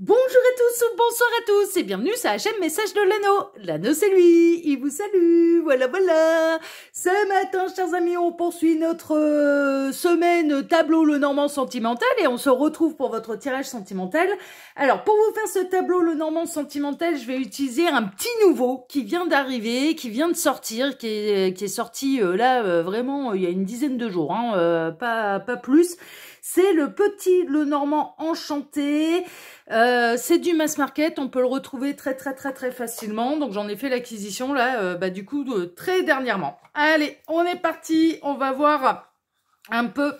Bonjour à tous ou bonsoir à tous et bienvenue sur HM Message de l'anneau. L'anneau c'est lui, il vous salue, voilà voilà. Ce matin, chers amis, on poursuit notre euh, semaine tableau Le Normand Sentimental et on se retrouve pour votre tirage sentimental. Alors, pour vous faire ce tableau Le Normand Sentimental, je vais utiliser un petit nouveau qui vient d'arriver, qui vient de sortir, qui est, qui est sorti euh, là euh, vraiment il y a une dizaine de jours, hein, pas, pas plus. C'est le petit le normand enchanté. Euh, c'est du mass market, on peut le retrouver très très très très facilement. Donc j'en ai fait l'acquisition là, euh, bah, du coup, très dernièrement. Allez, on est parti, on va voir un peu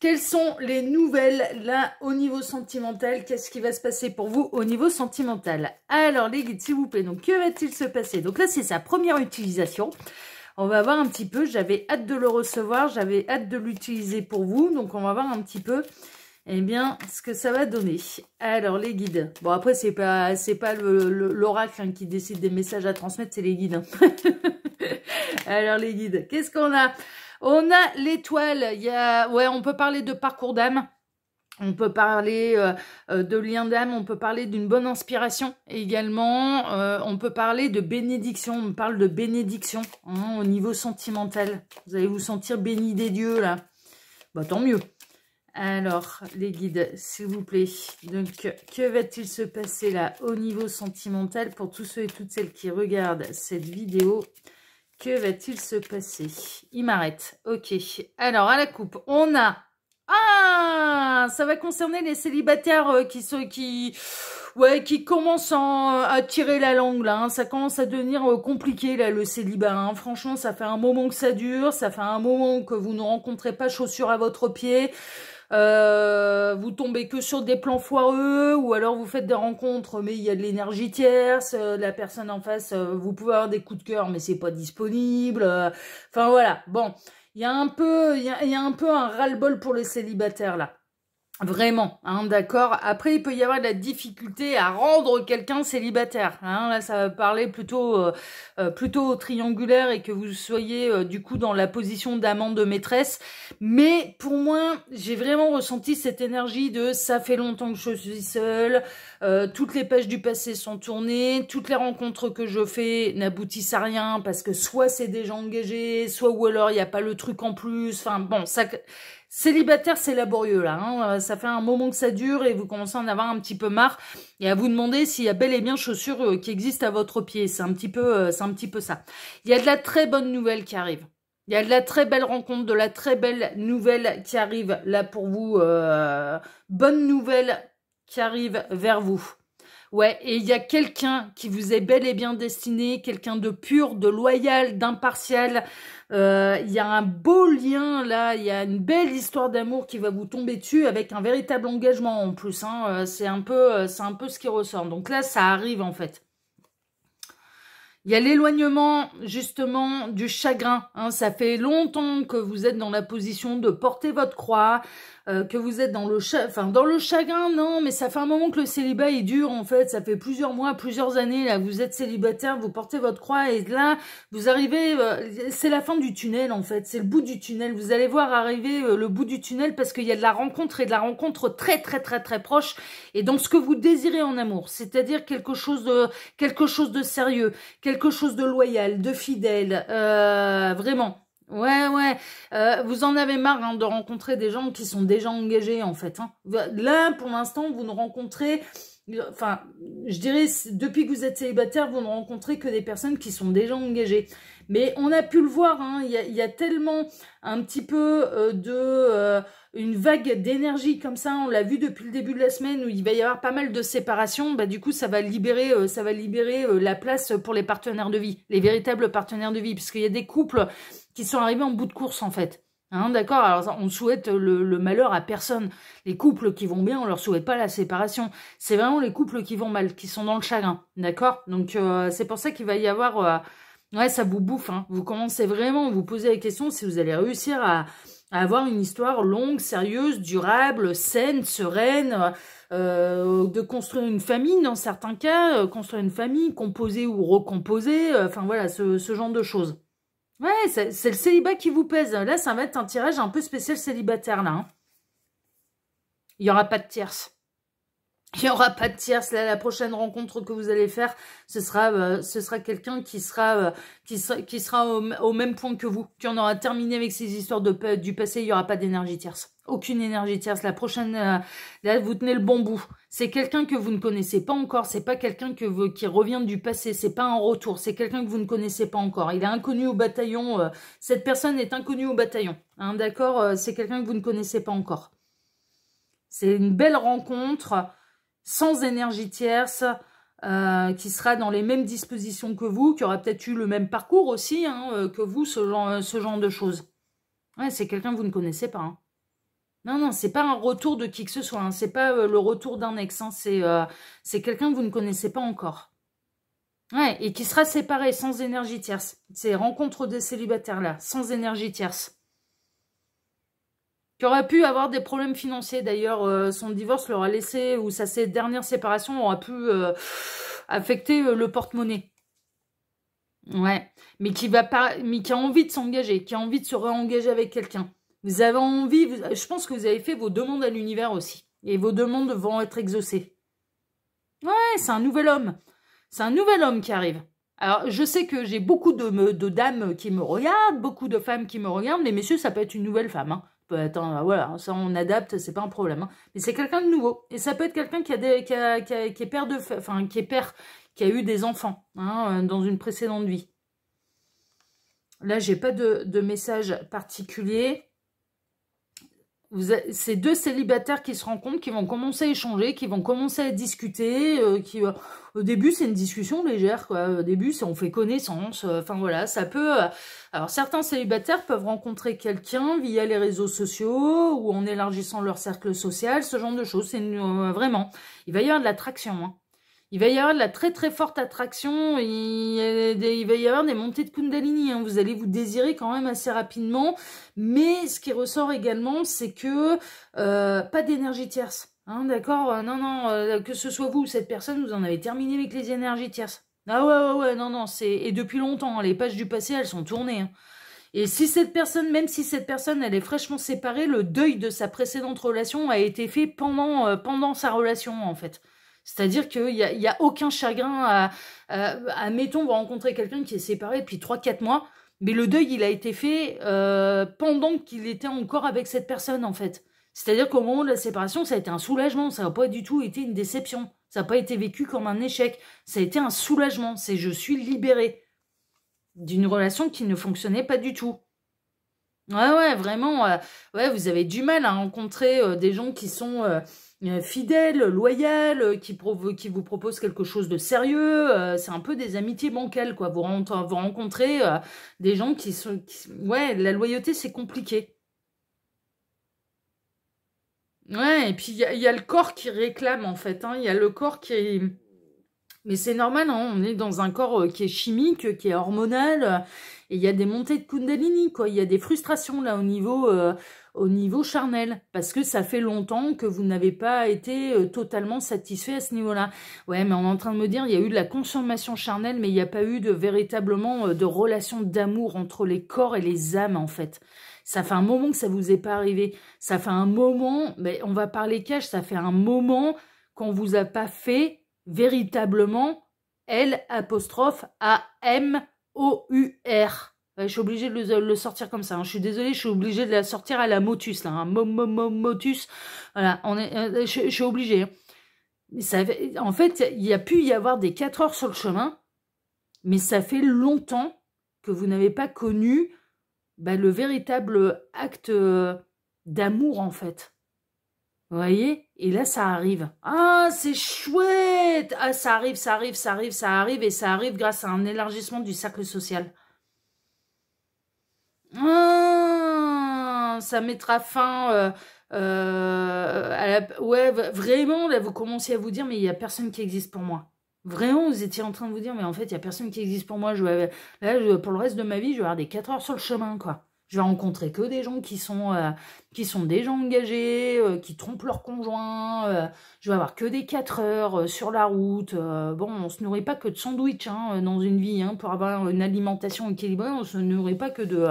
quelles sont les nouvelles là au niveau sentimental Qu'est-ce qui va se passer pour vous au niveau sentimental Alors les guides, s'il vous plaît, donc que va-t-il se passer Donc là, c'est sa première utilisation. On va voir un petit peu, j'avais hâte de le recevoir, j'avais hâte de l'utiliser pour vous. Donc on va voir un petit peu eh bien, ce que ça va donner. Alors, les guides. Bon, après, c'est pas, c'est pas l'oracle hein, qui décide des messages à transmettre, c'est les guides. Hein. Alors, les guides. Qu'est-ce qu'on a On a l'étoile. Il y a, ouais, on peut parler de parcours d'âme. On peut parler euh, euh, de lien d'âme, on peut parler d'une bonne inspiration également, euh, on peut parler de bénédiction, on parle de bénédiction hein, au niveau sentimental. Vous allez vous sentir béni des dieux là. Bah tant mieux. Alors, les guides, s'il vous plaît. Donc, que va-t-il se passer là au niveau sentimental pour tous ceux et toutes celles qui regardent cette vidéo Que va-t-il se passer Il m'arrête. Ok. Alors, à la coupe, on a ah, ça va concerner les célibataires euh, qui qui, ouais, qui commencent à tirer la langue là. Hein. Ça commence à devenir euh, compliqué là le célibat. Hein. Franchement, ça fait un moment que ça dure, ça fait un moment que vous ne rencontrez pas chaussures à votre pied. Euh, vous tombez que sur des plans foireux ou alors vous faites des rencontres mais il y a de l'énergie tierce, la personne en face, vous pouvez avoir des coups de cœur mais c'est pas disponible. Enfin voilà, bon, il y a un peu, il y a, un peu un ras-le-bol pour les célibataires là. Vraiment, hein, d'accord. Après, il peut y avoir de la difficulté à rendre quelqu'un célibataire. Hein. Là, ça va parler plutôt, euh, euh, plutôt triangulaire et que vous soyez euh, du coup dans la position d'amant de maîtresse. Mais pour moi, j'ai vraiment ressenti cette énergie de ça fait longtemps que je suis seule. toutes les pages du passé sont tournées. Toutes les rencontres que je fais n'aboutissent à rien parce que soit c'est déjà gens engagés, soit ou alors il n'y a pas le truc en plus. Enfin bon, ça Célibataire, c'est laborieux là. Hein. Euh, ça fait un moment que ça dure et vous commencez à en avoir un petit peu marre et à vous demander s'il y a bel et bien chaussures euh, qui existent à votre pied. C'est un petit peu, euh, c'est un petit peu ça. Il y a de la très bonne nouvelle qui arrive. Il y a de la très belle rencontre, de la très belle nouvelle qui arrive là pour vous. bonne nouvelle qui arrive vers vous. Ouais, et il y a quelqu'un qui vous est bel et bien destiné, quelqu'un de pur, de loyal, d'impartial. Euh, il y a un beau lien là, il y a une belle histoire d'amour qui va vous tomber dessus avec un véritable engagement en plus. Hein. Euh, c'est un, peu, euh, un peu ce qui ressort. Donc là, ça arrive en fait. Il y a l'éloignement justement du chagrin. Hein. ça fait longtemps que vous êtes dans la position de porter votre croix, euh, que vous êtes dans le, enfin, dans le chagrin, non, mais ça fait un moment que le célibat est dur, en fait, ça fait plusieurs mois, plusieurs années, là, vous êtes célibataire, vous portez votre croix, et là, vous arrivez, euh, c'est la fin du tunnel, en fait, c'est le bout du tunnel, vous allez voir arriver euh, le bout du tunnel, parce qu'il y a de la rencontre, et de la rencontre très, très, très, très proche, et donc, ce que vous désirez en amour, c'est-à-dire quelque chose de, quelque chose de sérieux, quelque chose de loyal, de fidèle, vraiment, Ouais, ouais. Euh, vous en avez marre hein, de rencontrer des gens qui sont déjà engagés, en fait. Hein. Là, pour l'instant, vous ne rencontrez enfin, je dirais, depuis que vous êtes célibataire, vous ne rencontrez que des personnes qui sont déjà engagées. Mais on a pu le voir, hein, il y, a tellement un petit peu euh, de euh, une vague d'énergie comme ça. On l'a vu depuis le début de la semaine où il va y avoir pas mal de séparations. Bah, du coup, ça va libérer, euh, ça va libérer la place pour les partenaires de vie, les véritables partenaires de vie, puisqu'il y a des couples qui sont arrivés en bout de course en fait. Hein, d'accord, alors on souhaite le, malheur à personne. Les couples qui vont bien, on leur souhaite pas la séparation. C'est vraiment les couples qui vont mal, qui sont dans le chagrin. D'accord Donc euh, c'est pour ça qu'il va y avoir... Euh, ouais, ça vous bouffe. Hein. Vous commencez vraiment, à vous poser la question si vous allez réussir à, avoir une histoire longue, sérieuse, durable, saine, sereine, euh, de construire une famille dans certains cas, construire une famille composée ou recomposée, enfin voilà, ce, genre de choses. Ouais, c'est le célibat qui vous pèse. Là, ça va être un tirage un peu spécial célibataire, là. Hein. Il n'y aura pas de tierce. Il n'y aura pas de tierce. la prochaine rencontre que vous allez faire, ce sera, euh, ce sera quelqu'un qui sera, euh, qui au, même point que vous, qui en aura terminé avec ces histoires de, du passé. Il n'y aura pas d'énergie tierce. Aucune énergie tierce. La prochaine, euh, là, vous tenez le bon bout. C'est quelqu'un que vous ne connaissez pas encore. C'est pas quelqu'un qui revient du passé. C'est pas un retour. C'est quelqu'un que vous ne connaissez pas encore. Il est inconnu au bataillon. Euh, cette personne est inconnue au bataillon. Hein, d'accord euh, C'est quelqu'un que vous ne connaissez pas encore. C'est une belle rencontre sans énergie tierce. qui sera dans les mêmes dispositions que vous, qui aura peut-être eu le même parcours aussi hein, que vous, ce genre, ce genre de choses. c'est quelqu'un que vous ne connaissez pas. Hein. Non, non, c'est pas un retour de qui que ce soit. Hein. C'est pas euh, le retour d'un ex. Hein. Euh, c'est quelqu'un que vous ne connaissez pas encore. Ouais, et qui sera séparé sans énergie tierce. C'est rencontres de célibataires là, sans énergie tierce. Qui aura pu avoir des problèmes financiers d'ailleurs. Euh, son divorce l'aura laissé, ou sa dernière séparation aura pu affecter le porte-monnaie. Ouais, mais qui, va mais qui a envie de s'engager, qui a envie de se réengager avec quelqu'un. Vous avez envie, je pense que vous avez fait vos demandes à l'univers aussi. Et vos demandes vont être exaucées. Ouais, c'est un nouvel homme. C'est un nouvel homme qui arrive. Alors, je sais que j'ai beaucoup de, dames qui me regardent, beaucoup de femmes qui me regardent. Mais messieurs, ça peut être une nouvelle femme. Hein. Peut voilà, ça on adapte, c'est pas un problème. Hein. Mais c'est quelqu'un de nouveau. Et ça peut être quelqu'un qui, qui, a, qui, est père de, enfin, qui est père, qui a eu des enfants hein, dans une précédente vie. Là, j'ai pas de message particulier vous ces deux célibataires qui se rencontrent, qui vont commencer à échanger, qui vont commencer à discuter, euh, qui euh, au début c'est une discussion légère, quoi. Au début c'est on fait connaissance, euh, enfin voilà, ça peut. alors certains célibataires peuvent rencontrer quelqu'un via les réseaux sociaux ou en élargissant leur cercle social, ce genre de choses. C'est vraiment, il va y avoir de l'attraction. Hein. Il va y avoir de la très très forte attraction, il, va y avoir des montées de Kundalini, hein. vous allez vous désirer quand même assez rapidement, mais ce qui ressort également, c'est que euh, pas d'énergie tierce, hein, d'accord euh, Non, non, euh, que ce soit vous ou cette personne, vous en avez terminé avec les énergies tierces. Ah ouais, ouais, ouais, non, non, c'est... Et depuis longtemps, hein, les pages du passé, elles sont tournées. Et si cette personne, même si cette personne, elle est fraîchement séparée, le deuil de sa précédente relation a été fait pendant, pendant sa relation, en fait. C'est-à-dire qu'il n'y a, a, aucun chagrin à, à, à mettons, rencontrer quelqu'un qui est séparé depuis 3-4 mois, mais le deuil, il a été fait euh, pendant qu'il était encore avec cette personne, en fait. C'est-à-dire qu'au moment de la séparation, ça a été un soulagement, ça n'a pas du tout été une déception, ça n'a pas été vécu comme un échec, ça a été un soulagement, c'est je suis libéré d'une relation qui ne fonctionnait pas du tout. Ouais, ouais, vraiment, euh, ouais, vous avez du mal à rencontrer euh, des gens qui sont euh, fidèle, loyal, euh, qui, vous propose quelque chose de sérieux. Euh, c'est un peu des amitiés bancales, quoi. Vous, rencontrez des gens qui sont... Ouais, la loyauté, c'est compliqué. Ouais, et puis il y, a le corps qui réclame, en fait. Hein. Il y a le corps qui... Mais c'est normal, hein, on est dans un corps euh, qui est chimique, qui est hormonal, euh, et il y a des montées de Kundalini, quoi. Il y a des frustrations là au niveau, euh, au niveau charnel, parce que ça fait longtemps que vous n'avez pas été totalement satisfait à ce niveau-là. Ouais, mais on est en train de me dire, il y a eu de la consommation charnelle, mais il n'y a pas eu de véritablement de relation d'amour entre les corps et les âmes, en fait. Ça fait un moment que ça vous est pas arrivé. Ça fait un moment, mais on va parler cash, ça fait un moment qu'on vous a pas fait véritablement L apostrophe A M O U R. je suis obligée de le, sortir comme ça. Hein. Je suis désolé. je suis obligé de la sortir à la motus là. Hein. motus. Voilà, on euh, je, suis obligée. Hein. en fait, il y a pu y avoir des 4 heures sur le chemin, mais ça fait longtemps que vous n'avez pas connu bah, le véritable acte euh, d'amour, en fait. Vous voyez Et là, ça arrive. Ah, c'est chouette Ah, ça arrive, ça arrive, ça arrive, ça arrive, et ça arrive grâce à un élargissement du cercle social. Ah, ça mettra fin... Euh, euh, à la... Ouais, vraiment, là, vous commencez à vous dire, mais il n'y a personne qui existe pour moi. Vraiment, vous étiez en train de vous dire, mais en fait, il n'y a personne qui existe pour moi. Je vais... Là, pour le reste de ma vie, je vais avoir des 4 heures sur le chemin, quoi. Je vais rencontrer que des gens qui sont, euh, qui sont déjà engagés, euh, qui trompent leur conjoint. Je euh. je vais avoir que des 4 heures sur la route. bon, on se nourrit pas que de sandwich hein, dans une vie. Hein, pour avoir une alimentation équilibrée, on se nourrit pas que de,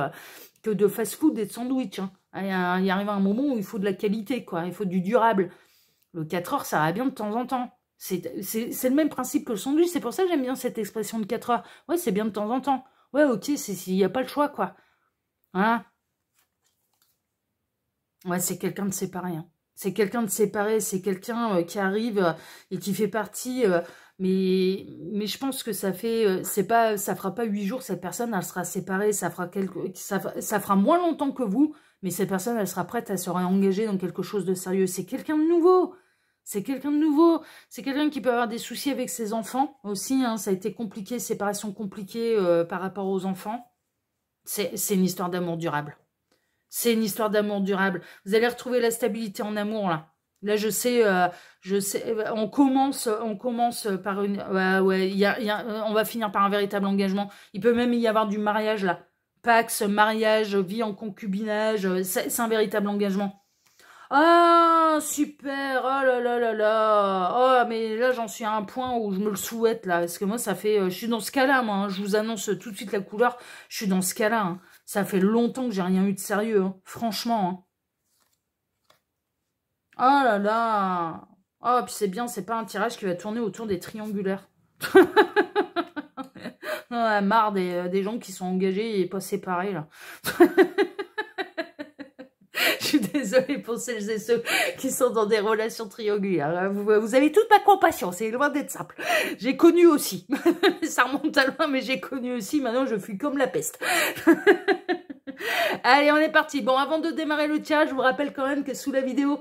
que de fast-food et de sandwich. Hein. Il arrive un moment où il faut de la qualité, quoi. Il faut du durable. Le 4 heures, ça va bien de temps en temps. C'est le même principe que le sandwich. C'est pour ça que j'aime bien cette expression de 4 heures. Ouais, c'est bien de temps en temps. Ouais, ok, s'il n'y a pas le choix, quoi. Hein? Ouais, hein. c'est quelqu'un de séparé. C'est quelqu'un de séparé, c'est quelqu'un qui arrive euh, et qui fait partie. Euh, mais, mais je pense que ça fait, euh, c'est pas, ça fera pas huit jours cette personne, elle sera séparée, ça fera quelques, ça, ça, fera moins longtemps que vous, mais cette personne, elle sera prête, à sera engagée dans quelque chose de sérieux. C'est quelqu'un de nouveau. C'est quelqu'un de nouveau. C'est quelqu'un qui peut avoir des soucis avec ses enfants aussi. Hein. ça a été compliqué, séparation compliquée par rapport aux enfants. C'est une histoire d'amour durable. C'est une histoire d'amour durable. Vous allez retrouver la stabilité en amour, là. Là, je sais, euh, je sais, euh, on commence, on commence par une, euh, ouais, on va finir par un véritable engagement. Il peut même y avoir du mariage là, pax, mariage, vie en concubinage, c'est un véritable engagement. Ah, super Oh là là là là Oh, mais là, j'en suis à un point où je me le souhaite, là. Parce que moi, ça fait... Euh, je suis dans ce cas-là, moi. Hein. Je vous annonce tout de suite la couleur. Je suis dans ce cas-là. Hein. Ça fait longtemps que j'ai rien eu de sérieux, hein. franchement. Oh là là Oh, puis c'est bien, c'est pas un tirage qui va tourner autour des triangulaires. On a marre des, euh, des gens qui sont engagés et pas séparés, là. suis désolée pour celles et ceux qui sont dans des relations triangulaires. Hein. Vous, avez toute ma compassion, c'est loin d'être simple. J'ai connu aussi. Ça remonte à loin, mais j'ai connu aussi. Maintenant, je fuis comme la peste. Allez, on est parti. Bon, avant de démarrer le tirage, je vous rappelle quand même que sous la vidéo,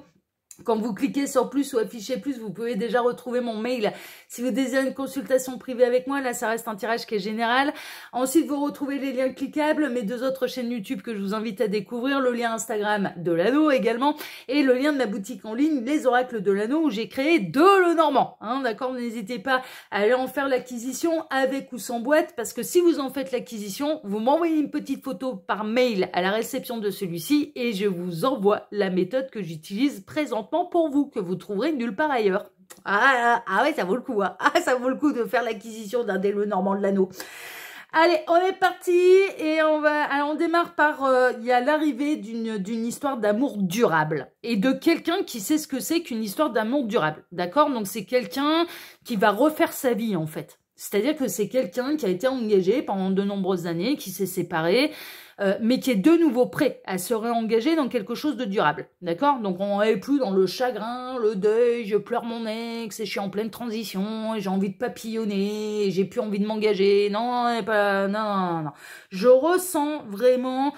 quand vous cliquez sur plus ou afficher plus, vous pouvez déjà retrouver mon mail. Si vous désirez une consultation privée avec moi, là, ça reste un tirage qui est général. Ensuite, vous retrouvez les liens cliquables, mes deux autres chaînes YouTube que je vous invite à découvrir, le lien Instagram de l'anneau également, et le lien de ma boutique en ligne, les oracles de l'anneau, où j'ai créé de le normand. Hein, d'accord N'hésitez pas à aller en faire l'acquisition avec ou sans boîte, parce que si vous en faites l'acquisition, vous m'envoyez une petite photo par mail à la réception de celui-ci et je vous envoie la méthode que j'utilise présente pour vous, que vous trouverez nulle part ailleurs. Ah, ah, ah, ah ouais, ça vaut le coup. Hein. Ah, ça vaut le coup de faire l'acquisition d'un des normand de l'anneau. Allez, on est parti et on va. on démarre par. Euh, il y a l'arrivée d'une histoire d'amour durable et de quelqu'un qui sait ce que c'est qu'une histoire d'amour durable. D'accord Donc, c'est quelqu'un qui va refaire sa vie en fait. C'est-à-dire que c'est quelqu'un qui a été engagé pendant de nombreuses années, qui s'est séparé, euh, mais qui est de nouveau prêt à se réengager dans quelque chose de durable. D'accord Donc on n'est plus dans le chagrin, le deuil, je pleure mon ex, et je suis en pleine transition, et j'ai envie de papillonner, j'ai plus envie de m'engager. Non, pas, non, non, non. Je ressens vraiment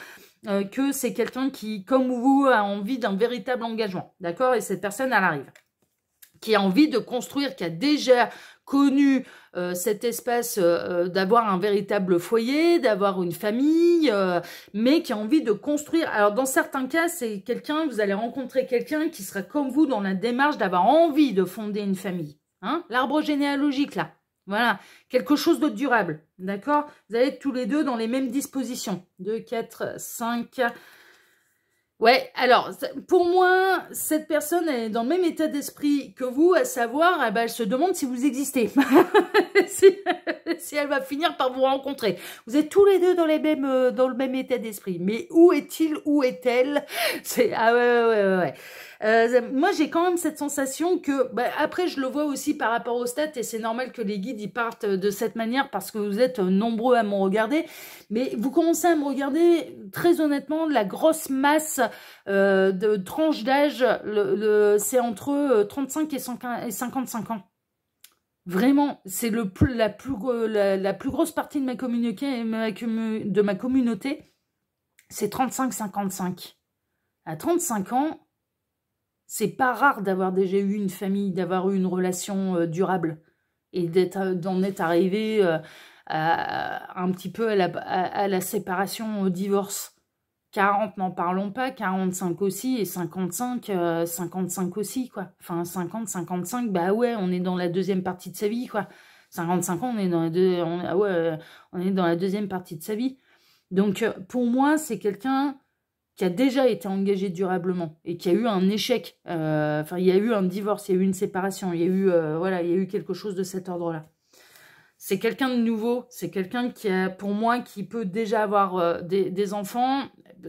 euh, que c'est quelqu'un qui, comme vous, a envie d'un véritable engagement. D'accord Et cette personne, elle arrive qui a envie de construire, qui a déjà connu euh, cet espace euh, euh, d'avoir un véritable foyer, d'avoir une famille, mais qui a envie de construire. Alors dans certains cas, c'est quelqu'un, vous allez rencontrer quelqu'un qui sera comme vous dans la démarche d'avoir envie de fonder une famille. Hein L'arbre généalogique là, voilà, quelque chose de durable, d'accord Vous allez être tous les deux dans les mêmes dispositions. 2, quatre, cinq... Ouais, alors, pour moi, cette personne est dans le même état d'esprit que vous, à savoir, eh ben, elle se demande si vous existez, si, elle va finir par vous rencontrer. Vous êtes tous les deux dans, les mêmes, euh, dans le même état d'esprit, mais où est-il, où est-elle C'est Ah ouais, ouais, ouais. ouais. Euh, moi, j'ai quand même cette sensation que, bah, après, je le vois aussi par rapport aux stats, et c'est normal que les guides y partent de cette manière parce que vous êtes euh, nombreux à me regarder, mais vous commencez à me regarder, très honnêtement, la grosse masse euh, de tranches d'âge, le, c'est entre 35 et 55 ans. Vraiment, c'est le la plus, la, plus grosse partie de ma, de ma communauté, c'est 35-55. À 35 ans, c'est pas rare d'avoir déjà eu une famille, d'avoir eu une relation euh, durable et euh, d'en être, arrivé euh, à, un petit peu à la, séparation, au divorce. 40, n'en parlons pas, 45 aussi, et 55, 55 aussi, quoi. Enfin, 50, 55, bah ouais, on est dans la deuxième partie de sa vie, quoi. 55 ans, ah on est dans la deuxième partie de sa vie. Donc, pour moi, c'est quelqu'un qui a déjà été engagé durablement et qui a eu un échec, euh, enfin il y a eu un divorce, il y a eu une séparation, il y a eu euh, voilà, il y a eu quelque chose de cet ordre-là. C'est quelqu'un de nouveau, c'est quelqu'un qui a, pour moi, qui peut déjà avoir euh, des, des, enfants.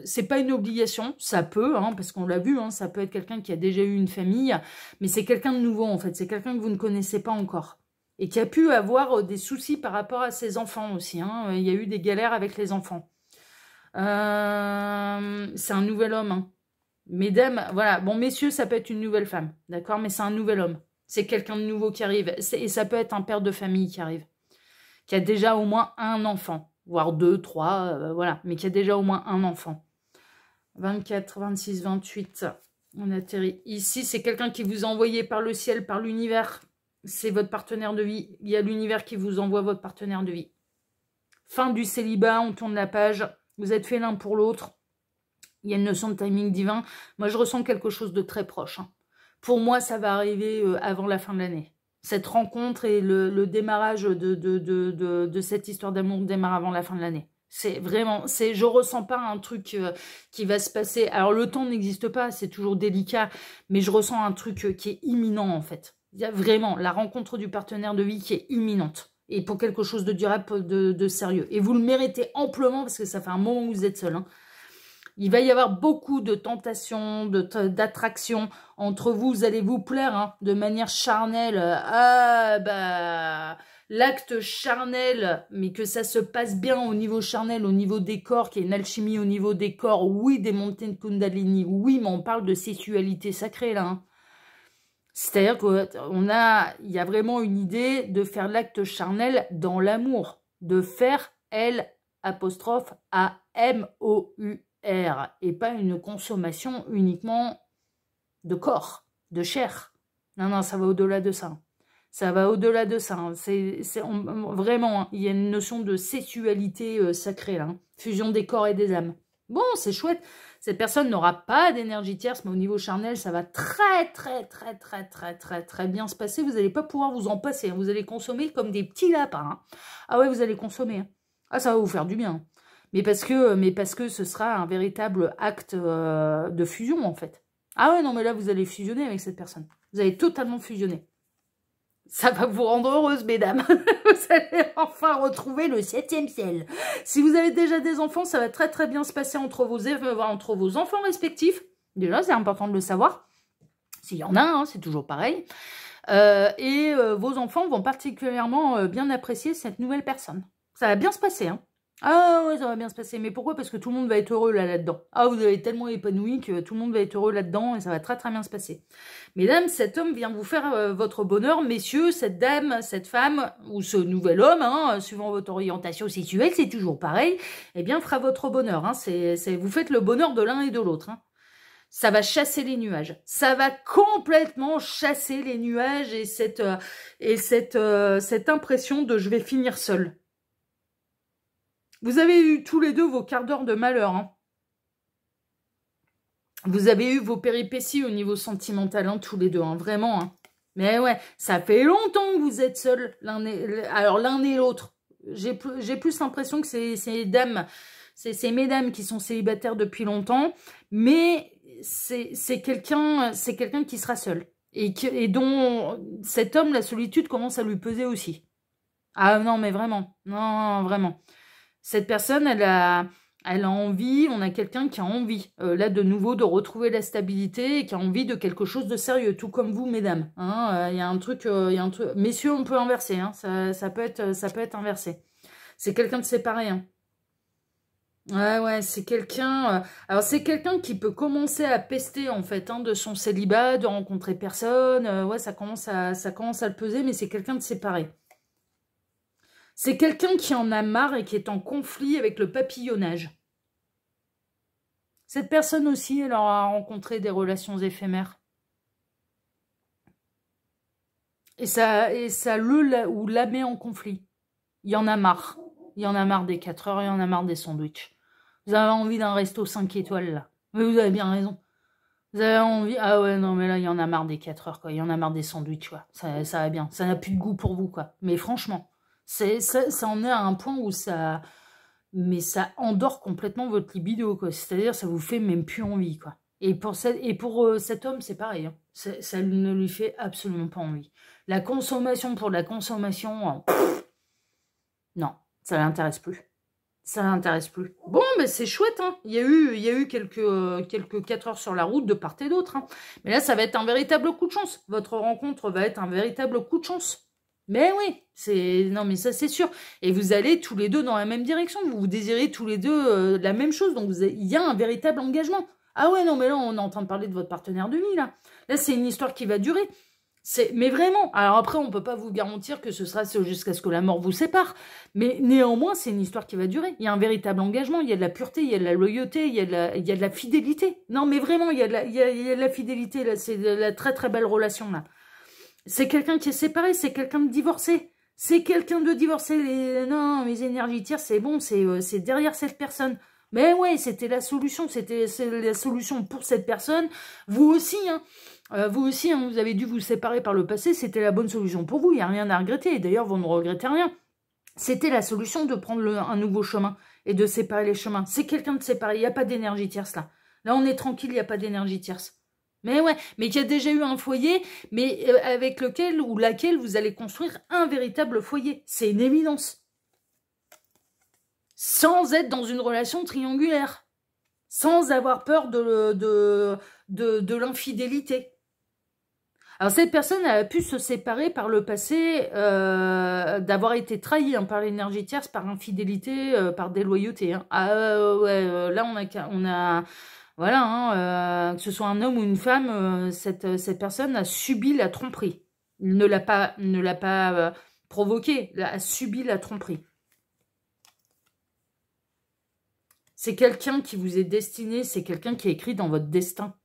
C'est pas une obligation, ça peut, hein, parce qu'on l'a vu, hein, ça peut être quelqu'un qui a déjà eu une famille, mais c'est quelqu'un de nouveau en fait, c'est quelqu'un que vous ne connaissez pas encore et qui a pu avoir des soucis par rapport à ses enfants aussi. Hein. Il y a eu des galères avec les enfants. Euh, c'est un nouvel homme. Hein. Mesdames, voilà. Bon, messieurs, ça peut être une nouvelle femme, d'accord Mais c'est un nouvel homme. C'est quelqu'un de nouveau qui arrive. Et ça peut être un père de famille qui arrive, qui a déjà au moins un enfant, voire deux, trois, euh, voilà. Mais qui a déjà au moins un enfant. 24, 26, 28. On atterrit ici. C'est quelqu'un qui vous a envoyé par le ciel, par l'univers. C'est votre partenaire de vie. Il y a l'univers qui vous envoie votre partenaire de vie. Fin du célibat, on tourne la page. Vous êtes fait l'un pour l'autre. Il y a une notion de timing divin. Moi, je ressens quelque chose de très proche. Hein. Pour moi, ça va arriver euh, avant la fin de l'année. Cette rencontre et le, démarrage de, cette histoire d'amour démarre avant la fin de l'année. C'est vraiment, c'est, je ressens pas un truc euh, qui va se passer. Alors le temps n'existe pas, c'est toujours délicat, mais je ressens un truc euh, qui est imminent en fait. Il y a vraiment la rencontre du partenaire de vie qui est imminente et pour quelque chose de durable, de, sérieux. Et vous le méritez amplement parce que ça fait un moment où vous êtes seul. Hein. Il va y avoir beaucoup de tentations, d'attractions entre vous. Vous allez vous plaire hein, de manière charnelle. Ah, bah, l'acte charnel, mais que ça se passe bien au niveau charnel, au niveau des corps, qu'il y ait une alchimie au niveau des corps. Oui, des montées de Kundalini. Oui, mais on parle de sexualité sacrée, là. Hein. C'est-à-dire qu'on a, il y a vraiment une idée de faire l'acte charnel dans l'amour, de faire L apostrophe M O U R et pas une consommation uniquement de corps, de chair. Non, non, ça va au-delà de ça. Ça va au-delà de ça. C'est vraiment, hein, il y a une notion de sexualité euh, sacrée là, hein. fusion des corps et des âmes. Bon, c'est chouette. Cette personne n'aura pas d'énergie tierce, mais au niveau charnel, ça va très, très, très, très, très, très, très bien se passer. Vous n'allez pas pouvoir vous en passer. Hein. Vous allez consommer comme des petits lapins. Hein. Ah ouais, vous allez consommer. Hein. Ah, ça va vous faire du bien. Mais parce que, mais parce que ce sera un véritable acte euh, de fusion, en fait. Ah ouais, non, mais là, vous allez fusionner avec cette personne. Vous allez totalement fusionner. Ça va vous rendre heureuse, mesdames. vous allez enfin retrouver le septième ciel. Si vous avez déjà des enfants, ça va très très bien se passer entre vos, euh, entre vos enfants respectifs. Déjà, c'est important de le savoir. S'il y en a, hein, c'est toujours pareil. Euh, et euh, vos enfants vont particulièrement bien apprécier cette nouvelle personne. Ça va bien se passer, hein ah ouais, ça va bien se passer. Mais pourquoi Parce que tout le monde va être heureux là-dedans. ah, vous allez tellement épanoui que tout le monde va être heureux là-dedans et ça va très très bien se passer. Mesdames, cet homme vient vous faire euh, votre bonheur. Messieurs, cette dame, cette femme ou ce nouvel homme, hein, suivant votre orientation sexuelle, c'est toujours pareil, eh bien fera votre bonheur. Hein. C'est, vous faites le bonheur de l'un et de l'autre. Hein. Ça va chasser les nuages. Ça va complètement chasser les nuages et cette, euh, et cette, euh, cette impression de je vais finir seul. Vous avez eu tous les deux vos quarts d'heure de malheur. Hein. Vous avez eu vos péripéties au niveau sentimental, hein, tous les deux, hein, vraiment. Mais ouais, ça fait longtemps que vous êtes seuls, l'un et, alors l'un et l'autre. J'ai plus l'impression que c'est ces dames, c'est mesdames qui sont célibataires depuis longtemps, mais c'est quelqu'un c'est quelqu'un qui sera seul et, dont cet homme, la solitude commence à lui peser aussi. Ah non, mais vraiment, non vraiment cette personne, elle a, elle a envie, on a quelqu'un qui a envie, euh, là de nouveau, de retrouver la stabilité et qui a envie de quelque chose de sérieux, tout comme vous, mesdames. Hein, euh, il y a un truc, euh, il un truc. Messieurs, on peut inverser, hein, ça, peut être, ça peut être inversé. C'est quelqu'un de séparé. Hein. Ouais, ouais, c'est quelqu'un... alors, c'est quelqu'un qui peut commencer à pester, en fait, de son célibat, de rencontrer personne. ouais, ça commence, à, ça commence à le peser, mais c'est quelqu'un de séparé. C'est quelqu'un qui en a marre et qui est en conflit avec le papillonnage. Cette personne aussi, elle aura rencontré des relations éphémères. Et ça, et ça le ou la met en conflit. Il y en a marre. Il y en a marre des 4 heures, il y en a marre des sandwichs. Vous avez envie d'un resto 5 étoiles, là. Mais vous avez bien raison. Vous avez envie... Ah ouais, non, mais là, il y en a marre des 4 heures, quoi. Il y en a marre des sandwichs, quoi. Ça, ça va bien. Ça n'a plus de goût pour vous, quoi. Mais franchement, c'est ça, en est à un point où ça, mais ça endort complètement votre libido, quoi. C'est-à-dire, ça vous fait même plus envie, quoi. Et pour, et pour euh, cet homme, c'est pareil. Hein. Ça, ne lui fait absolument pas envie. La consommation pour la consommation, hein, non, ça l'intéresse plus. Ça l'intéresse plus. Bon, mais c'est chouette. Hein. Il, y a eu, il y a eu quelques, euh, quelques 4 heures sur la route de part et d'autre. Hein. Mais là, ça va être un véritable coup de chance. Votre rencontre va être un véritable coup de chance. Mais oui, c'est non mais ça c'est sûr. Et vous allez tous les deux dans la même direction. Vous, désirez tous les deux euh, la même chose. Donc il y a un véritable engagement. Ah ouais non mais là on est en train de parler de votre partenaire de vie là. Là c'est une histoire qui va durer. C'est mais vraiment. Alors après on peut pas vous garantir que ce sera jusqu'à ce que la mort vous sépare. Mais néanmoins c'est une histoire qui va durer. Il y a un véritable engagement. Il y a de la pureté. Il y a de la loyauté. Il y a de la, fidélité. Non mais vraiment il y a de la, la fidélité là. C'est la très très belle relation là. C'est quelqu'un qui est séparé, c'est quelqu'un de divorcé. C'est quelqu'un de divorcé. Non, mes énergies tierces, c'est bon, euh, c'est derrière cette personne. Mais ouais, c'était la solution, c'était la solution pour cette personne. Vous aussi, hein, euh, vous aussi, hein, vous avez dû vous séparer par le passé, c'était la bonne solution pour vous, il n'y a rien à regretter, et d'ailleurs, vous ne regrettez rien. C'était la solution de prendre un nouveau chemin et de séparer les chemins. C'est quelqu'un de séparé, il n'y a pas d'énergie tierce là. Là, on est tranquille, il n'y a pas d'énergie tierce. Mais ouais, mais qui a déjà eu un foyer, mais euh, avec lequel ou laquelle vous allez construire un véritable foyer. C'est une évidence. Sans être dans une relation triangulaire. Sans avoir peur de, de, de, l'infidélité. Alors cette personne a pu se séparer par le passé euh, d'avoir été trahie hein, par l'énergie tierce, par infidélité, euh, par déloyauté. Hein. Ah ouais, là on a, on a voilà, hein, euh, que ce soit un homme ou une femme, euh, euh, cette, personne a subi la tromperie. Il ne l'a pas, ne l'a pas provoqué, a subi la tromperie. C'est quelqu'un qui vous est destiné, c'est quelqu'un qui est écrit dans votre destin.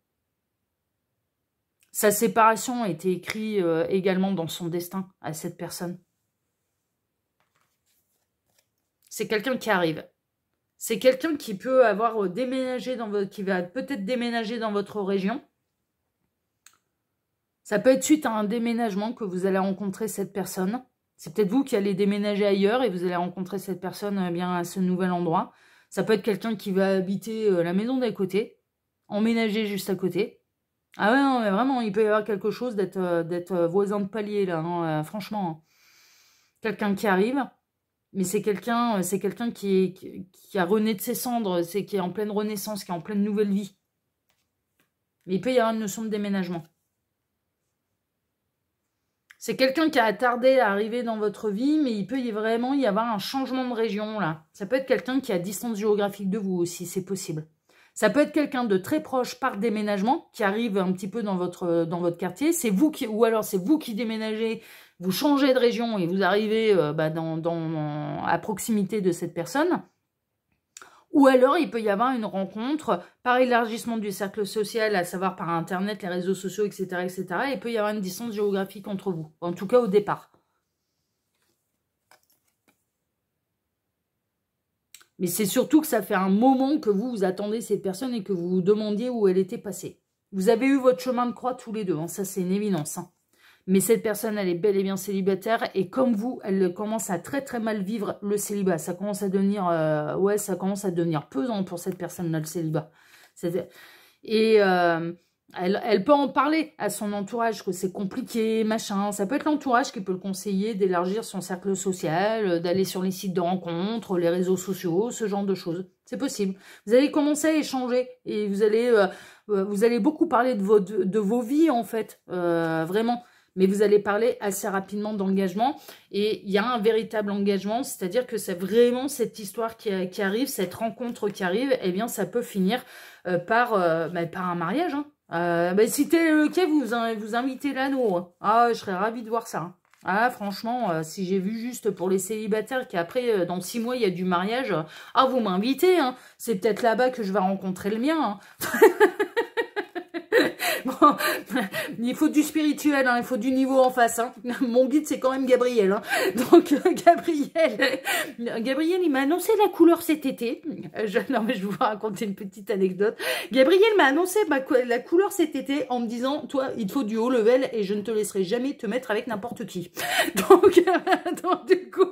Sa séparation a été écrite également dans son destin à cette personne. C'est quelqu'un qui arrive. C'est quelqu'un qui peut avoir euh, déménagé dans votre, qui va peut-être déménager dans votre région. Ça peut être suite à un déménagement que vous allez rencontrer cette personne. C'est peut-être vous qui allez déménager ailleurs et vous allez rencontrer cette personne eh bien à ce nouvel endroit. Ça peut être quelqu'un qui va habiter euh, la maison d'à côté, emménager juste à côté. Ah ouais, non, mais vraiment, il peut y avoir quelque chose d'être euh, voisin de palier, là, hein, franchement. Hein. Quelqu'un qui arrive, mais c'est quelqu'un euh, c'est quelqu'un qui, a rené de ses cendres, c'est qui est en pleine renaissance, qui est en pleine nouvelle vie. Mais il peut y avoir une notion de déménagement. C'est quelqu'un qui a tardé à arriver dans votre vie, mais il peut y vraiment y avoir un changement de région, là. Ça peut être quelqu'un qui a distance géographique de vous aussi, c'est possible. Ça peut être quelqu'un de très proche par déménagement, qui arrive un petit peu dans votre, dans votre quartier. C'est vous qui, ou alors c'est vous qui déménagez vous changez de région et vous arrivez euh, bah, dans, à proximité de cette personne. Ou alors, il peut y avoir une rencontre par élargissement du cercle social, à savoir par Internet, les réseaux sociaux, etc. etc. il peut y avoir une distance géographique entre vous, en tout cas au départ. Mais c'est surtout que ça fait un moment que vous, vous attendez cette personne et que vous vous demandiez où elle était passée. Vous avez eu votre chemin de croix tous les deux, hein, ça c'est une évidence. Hein. Mais cette personne, elle est bel et bien célibataire et comme vous, elle commence à très très mal vivre le célibat. Ça commence à devenir, euh, ouais, ça commence à devenir pesant pour cette personne-là, le célibat. Et euh, elle, elle, peut en parler à son entourage que c'est compliqué, machin. Ça peut être l'entourage qui peut le conseiller d'élargir son cercle social, euh, d'aller sur les sites de rencontres, les réseaux sociaux, ce genre de choses. C'est possible. Vous allez commencer à échanger et vous allez, vous allez beaucoup parler de, vos, de, vos vies en fait, vraiment mais vous allez parler assez rapidement d'engagement. Et il y a un véritable engagement, c'est-à-dire que c'est vraiment cette histoire qui, euh, arrive, cette rencontre qui arrive, et eh bien, ça peut finir euh, euh, bah, par, un mariage. Hein. Euh, bah, si t'es le cas, vous, vous invitez l'anneau. Hein. Ah, je serais ravie de voir ça. Hein. Ah, franchement, si j'ai vu juste pour les célibataires qu'après, dans six mois, il y a du mariage, ah, vous m'invitez, hein. c'est peut-être là-bas que je vais rencontrer le mien. il faut du spirituel, hein, il faut du niveau en face. Hein. Mon guide, c'est quand même Gabriel. Hein. Donc, euh, Gabriel, Gabriel, il m'a annoncé la couleur cet été. Euh, je, non, mais je vais vous raconter une petite anecdote. Gabriel m'a annoncé la couleur cet été en me disant, toi, il te faut du haut level et je ne te laisserai jamais te mettre avec n'importe qui. Donc, du coup,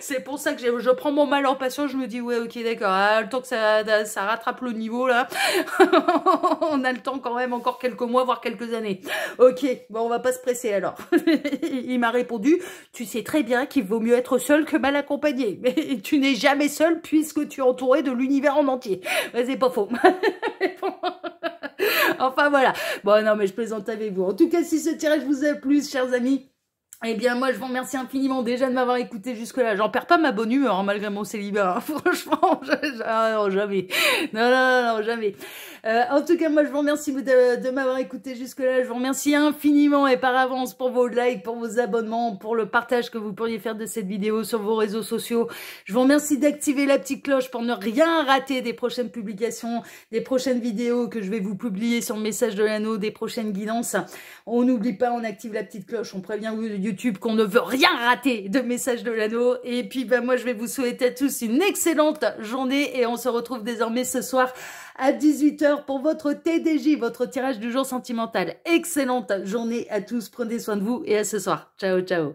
c'est pour ça que je prends mon mal en patience. Je me dis, ouais, ok, d'accord. Ah, le temps que ça, ça rattrape le niveau, là, on a le temps quand même encore quelques mois, voire quelques années. Ok, bon, on va pas se presser alors. il m'a répondu, tu sais très bien qu'il vaut mieux être seul que mal accompagné. Mais tu n'es jamais seul puisque tu es entouré de l'univers en entier. Mais c'est pas faux. enfin voilà. Bon, non, mais je plaisante avec vous. En tout cas, si ce tirage vous a plu, chers amis, eh bien, moi, je vous remercie infiniment déjà de m'avoir écouté jusque-là. J'en perds pas ma bonne humeur, hein, malgré mon célibat. Hein. Franchement, non, jamais. Non, non, non, jamais. Euh, en tout cas, moi, je vous remercie de, m'avoir écouté jusque-là. Je vous remercie infiniment et par avance pour vos likes, pour vos abonnements, pour le partage que vous pourriez faire de cette vidéo sur vos réseaux sociaux. Je vous remercie d'activer la petite cloche pour ne rien rater des prochaines publications, des prochaines vidéos que je vais vous publier sur le message de l'anneau, des prochaines guidances. On n'oublie pas, on active la petite cloche, on prévient YouTube qu'on ne veut rien rater de message de l'anneau. Et puis, bah, moi, je vais vous souhaiter à tous une excellente journée et on se retrouve désormais ce soir à 18h pour votre TDJ, votre tirage du jour sentimental. Excellente journée à tous, prenez soin de vous et à ce soir. Ciao, ciao.